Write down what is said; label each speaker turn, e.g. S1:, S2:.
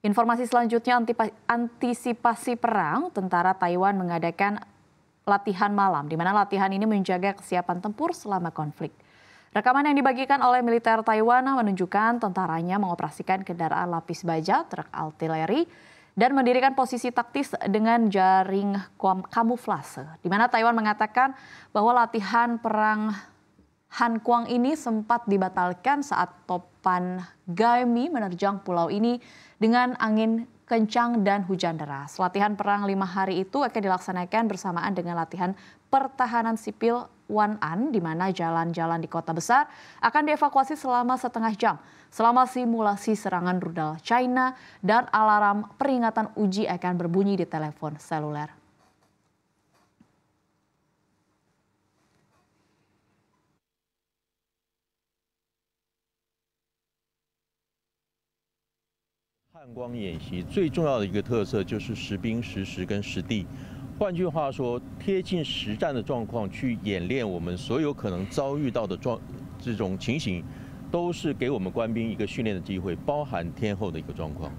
S1: Informasi selanjutnya antisipasi perang, tentara Taiwan mengadakan latihan malam di mana latihan ini menjaga kesiapan tempur selama konflik. Rekaman yang dibagikan oleh militer Taiwan menunjukkan tentaranya mengoperasikan kendaraan lapis baja, truk artileri, dan mendirikan posisi taktis dengan jaring kamuflase. Di mana Taiwan mengatakan bahwa latihan perang Han Kuang ini sempat dibatalkan saat topan Gaimi menerjang pulau ini dengan angin kencang dan hujan deras. Latihan perang lima hari itu akan dilaksanakan bersamaan dengan latihan pertahanan sipil An, di mana jalan-jalan di kota besar akan dievakuasi selama setengah jam selama simulasi serangan rudal China dan alarm peringatan uji akan berbunyi di telepon seluler.
S2: 汉光演习最重要的一个特色就是实兵、实时跟实地，换句话说，贴近实战的状况去演练我们所有可能遭遇到的状这种情形，都是给我们官兵一个训练的机会，包含天后的一个状况。